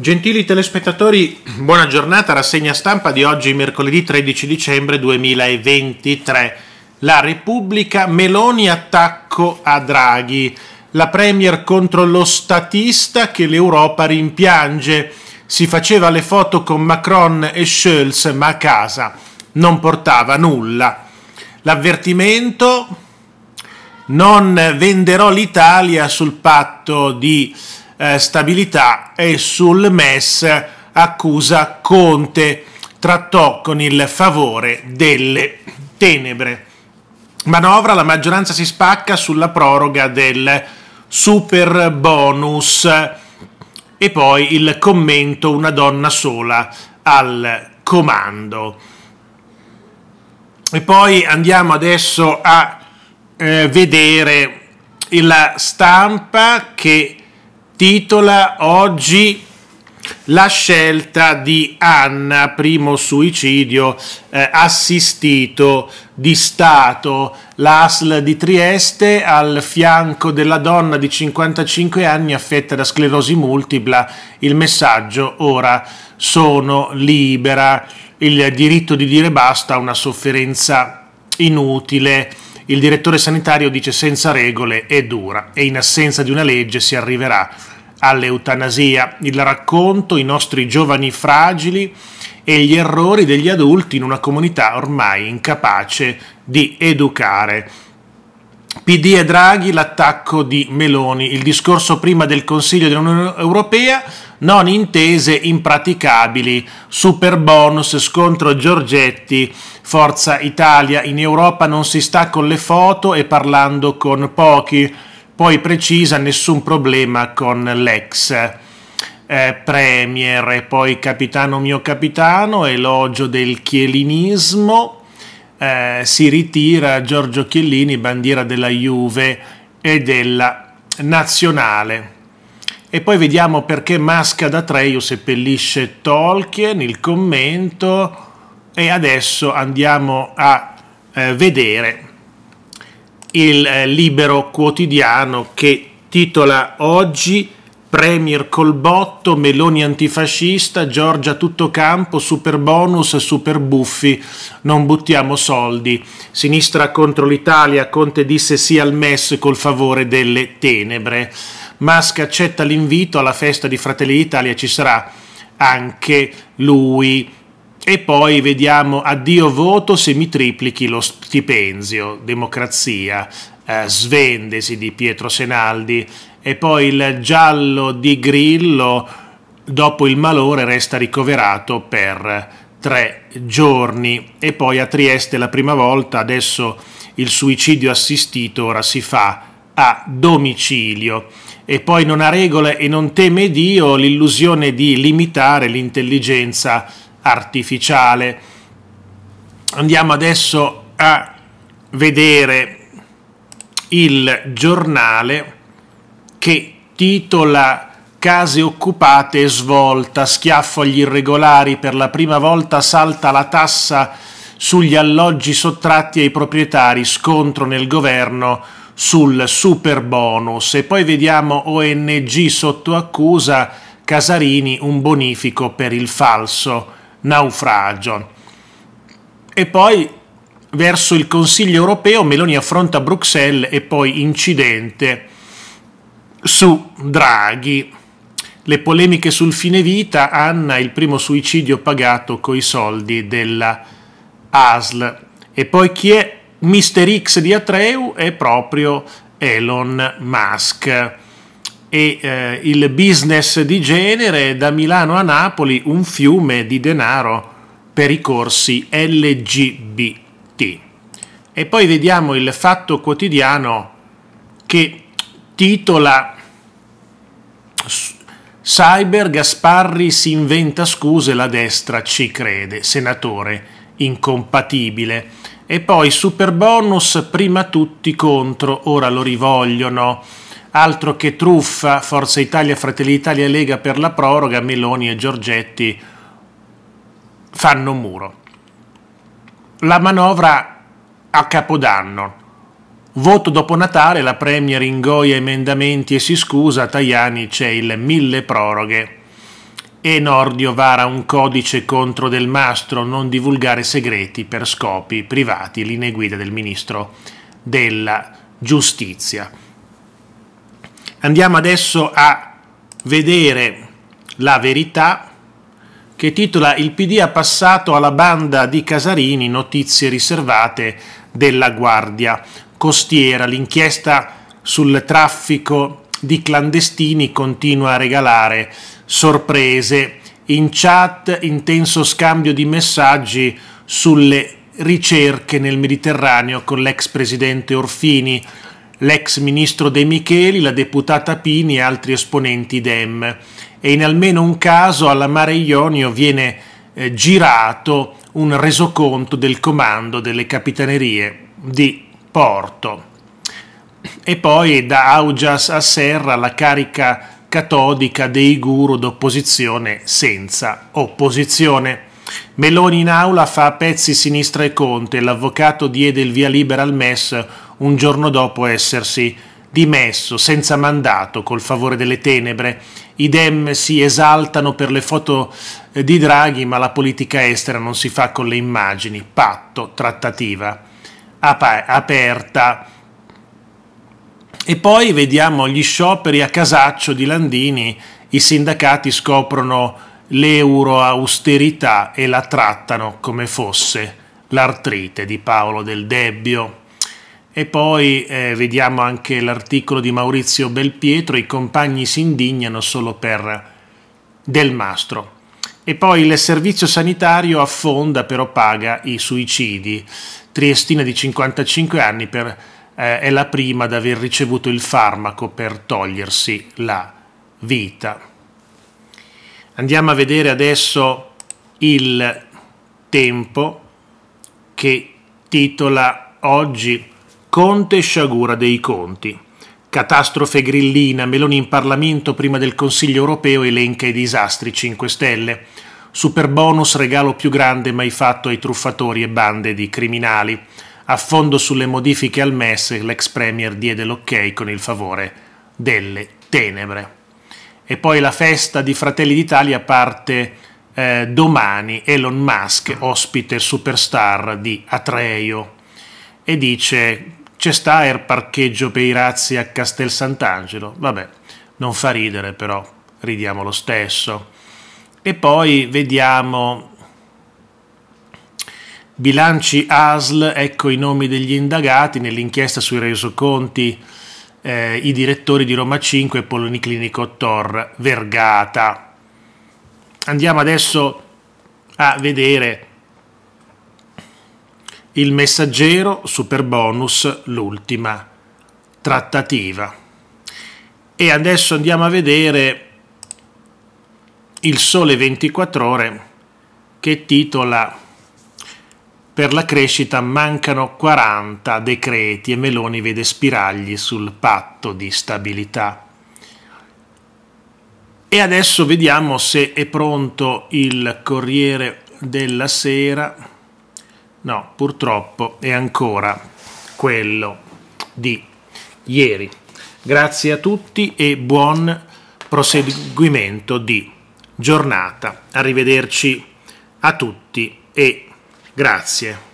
Gentili telespettatori, buona giornata, rassegna stampa di oggi mercoledì 13 dicembre 2023. La Repubblica, Meloni attacco a Draghi, la Premier contro lo statista che l'Europa rimpiange. Si faceva le foto con Macron e Scholz ma a casa non portava nulla. L'avvertimento, non venderò l'Italia sul patto di eh, stabilità e sul MES accusa Conte, trattò con il favore delle tenebre. Manovra, la maggioranza si spacca sulla proroga del super bonus e poi il commento una donna sola al comando. E poi andiamo adesso a eh, vedere la stampa che titola oggi la scelta di Anna, primo suicidio eh, assistito di Stato, l'ASL di Trieste al fianco della donna di 55 anni affetta da sclerosi multipla, il messaggio ora sono libera, il diritto di dire basta a una sofferenza inutile. Il direttore sanitario dice senza regole è dura e in assenza di una legge si arriverà all'eutanasia, il racconto, i nostri giovani fragili e gli errori degli adulti in una comunità ormai incapace di educare. PD e Draghi, l'attacco di Meloni, il discorso prima del Consiglio dell'Unione Europea, non intese impraticabili, super bonus, scontro Giorgetti, Forza Italia, in Europa non si sta con le foto e parlando con pochi poi precisa nessun problema con l'ex eh, premier, poi capitano mio capitano, elogio del chielinismo, eh, si ritira Giorgio Chiellini, bandiera della Juve e della Nazionale. E poi vediamo perché Masca da Treio seppellisce Tolkien, il commento, e adesso andiamo a eh, vedere il eh, libero quotidiano che titola oggi Premier Colbotto, Meloni antifascista, Giorgia tutto campo, super bonus, super buffi, non buttiamo soldi. Sinistra contro l'Italia, Conte disse sì al MES col favore delle tenebre. Musk accetta l'invito alla festa di Fratelli d'Italia, ci sarà anche lui. E poi vediamo addio voto se mi triplichi lo stipendio, democrazia, eh, svendesi di Pietro Senaldi e poi il giallo di Grillo dopo il malore resta ricoverato per tre giorni e poi a Trieste la prima volta adesso il suicidio assistito ora si fa a domicilio e poi non ha regole e non teme Dio l'illusione di limitare l'intelligenza artificiale. Andiamo adesso a vedere il giornale che titola Case occupate svolta, schiaffo agli irregolari, per la prima volta salta la tassa sugli alloggi sottratti ai proprietari, scontro nel governo sul super bonus e poi vediamo ONG sotto accusa, Casarini un bonifico per il falso naufragio. E poi verso il Consiglio europeo Meloni affronta Bruxelles e poi incidente su Draghi. Le polemiche sul fine vita, Anna il primo suicidio pagato coi soldi della ASL. E poi chi è Mister X di Atreu è proprio Elon Musk e eh, il business di genere da Milano a Napoli un fiume di denaro per i corsi LGBT. E poi vediamo il Fatto Quotidiano che titola Cyber Gasparri si inventa scuse, la destra ci crede, senatore incompatibile. E poi super bonus prima tutti contro, ora lo rivogliono altro che truffa, Forza Italia, Fratelli Italia Lega per la proroga, Meloni e Giorgetti fanno muro. La manovra a capodanno. Voto dopo Natale, la Premier ingoia emendamenti e si scusa, Tajani c'è il mille proroghe. E Nordio vara un codice contro Del Mastro, non divulgare segreti per scopi privati, linee guida del Ministro della Giustizia. Andiamo adesso a vedere la verità che titola Il PD ha passato alla banda di Casarini notizie riservate della Guardia Costiera. L'inchiesta sul traffico di clandestini continua a regalare sorprese. In chat intenso scambio di messaggi sulle ricerche nel Mediterraneo con l'ex presidente Orfini l'ex ministro De Micheli, la deputata Pini e altri esponenti DEM. E in almeno un caso alla Mare Ionio viene eh, girato un resoconto del comando delle capitanerie di Porto. E poi da Augias a Serra la carica catodica dei guru d'opposizione senza opposizione. Meloni in aula fa a pezzi sinistra e Conte, l'avvocato diede il via libera al MES un giorno dopo essersi dimesso senza mandato col favore delle tenebre. I Dem si esaltano per le foto eh, di Draghi, ma la politica estera non si fa con le immagini. Patto, trattativa ap- aperta. E poi vediamo gli scioperi a casaccio di Landini, i sindacati scoprono l'euro austerità e la trattano come fosse l'artrite di Paolo del Debbio. E poi eh, vediamo anche l'articolo di Maurizio Belpietro, i compagni si indignano solo per Del Mastro. E poi il servizio sanitario affonda però paga i suicidi. Triestina di 55 anni per, eh, è la prima ad aver ricevuto il farmaco per togliersi la vita. Andiamo a vedere adesso il tempo che titola oggi Conte e sciagura dei conti. Catastrofe grillina, Meloni in Parlamento prima del Consiglio europeo elenca i disastri 5 Stelle. Super bonus, regalo più grande mai fatto ai truffatori e bande di criminali. A fondo sulle modifiche al MES l'ex Premier diede l'ok con il favore delle tenebre. E poi la festa di Fratelli d'Italia parte eh, domani, Elon Musk, ospite superstar di Atreio, e dice c'è sta il parcheggio per i razzi a Castel Sant'Angelo. Vabbè, non fa ridere però, ridiamo lo stesso. E poi vediamo bilanci ASL, ecco i nomi degli indagati nell'inchiesta sui resoconti eh, i direttori di Roma 5 e Policlinico Tor Vergata. Andiamo adesso a vedere il messaggero super bonus, l'ultima trattativa. E adesso andiamo a vedere il Sole 24 ore che titola Per la crescita mancano 40 decreti e Meloni vede spiragli sul patto di stabilità. E adesso vediamo se è pronto il Corriere della Sera. No, purtroppo è ancora quello di ieri. Grazie a tutti e buon proseguimento di giornata. Arrivederci a tutti e grazie.